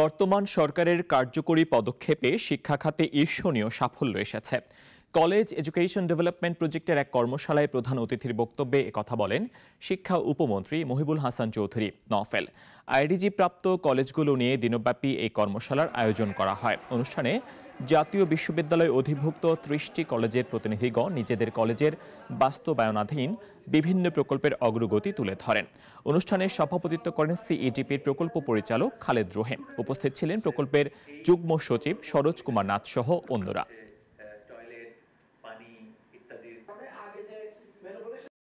বর্তমান সরকারের কার্যকরী পদক্ষেপে শিক্ষা খাতে ঈর্ষণীয় সাফল্য এসেছে কলেজ এডুকেশন ডেভেলপমেন্ট প্রজেক্টের এক কর্মশালায় প্রধান অতিথির বক্তব্যে কথা বলেন শিক্ষা উপমন্ত্রী মহিবুল হাসান চৌধুরী নফেল আইডিজি প্রাপ্ত কলেজগুলো নিয়ে দিনব্যাপী এই কর্মশালার আয়োজন করা হয় অনুষ্ঠানে জাতীয় বিশ্ববিদ্যালয় অধিভুক্ত ত্রিশটি কলেজের প্রতিনিধিগণ নিজেদের কলেজের বাস্তবায়নাধীন বিভিন্ন প্রকল্পের অগ্রগতি তুলে ধরেন অনুষ্ঠানে সভাপতিত্ব করেন সিইটিপির প্রকল্প পরিচালক খালেদ রোহেম উপস্থিত ছিলেন প্রকল্পের যুগ্ম সচিব সরোজ কুমার নাথ সহ অন্যরা તદીર આગે જે મેનોપોલેશન